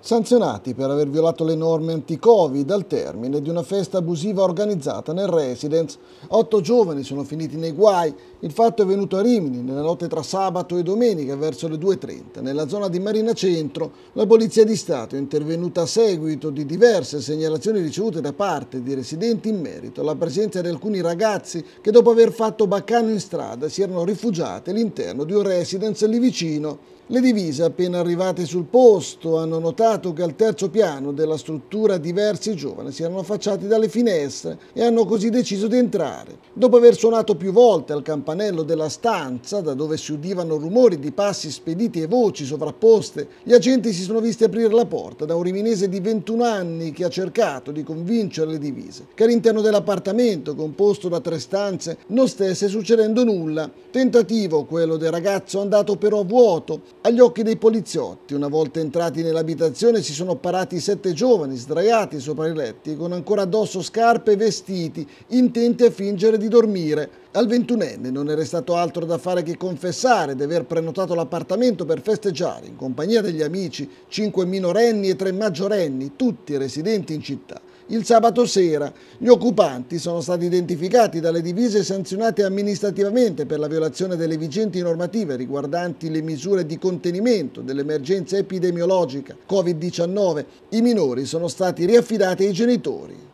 sanzionati per aver violato le norme anti-covid al termine di una festa abusiva organizzata nel residence. Otto giovani sono finiti nei guai. Il fatto è venuto a Rimini nella notte tra sabato e domenica verso le 2.30. Nella zona di Marina Centro la Polizia di Stato è intervenuta a seguito di diverse segnalazioni ricevute da parte di residenti in merito alla presenza di alcuni ragazzi che dopo aver fatto baccano in strada si erano rifugiati all'interno di un residence lì vicino. Le divise appena arrivate sul posto hanno notato che al terzo piano della struttura diversi giovani si erano affacciati dalle finestre e hanno così deciso di entrare. Dopo aver suonato più volte al campanello della stanza, da dove si udivano rumori di passi spediti e voci sovrapposte, gli agenti si sono visti aprire la porta da un riminese di 21 anni che ha cercato di convincere le divise che all'interno dell'appartamento, composto da tre stanze, non stesse succedendo nulla. Tentativo quello del ragazzo andato però a vuoto agli occhi dei poliziotti, una volta entrati nell'abitazione, si sono parati sette giovani sdraiati sopra i letti, con ancora addosso scarpe e vestiti, intenti a fingere di dormire. Al ventunenne non era stato altro da fare che confessare di aver prenotato l'appartamento per festeggiare in compagnia degli amici, cinque minorenni e tre maggiorenni, tutti residenti in città. Il sabato sera gli occupanti sono stati identificati dalle divise sanzionate amministrativamente per la violazione delle vigenti normative riguardanti le misure di contenimento dell'emergenza epidemiologica Covid-19. I minori sono stati riaffidati ai genitori.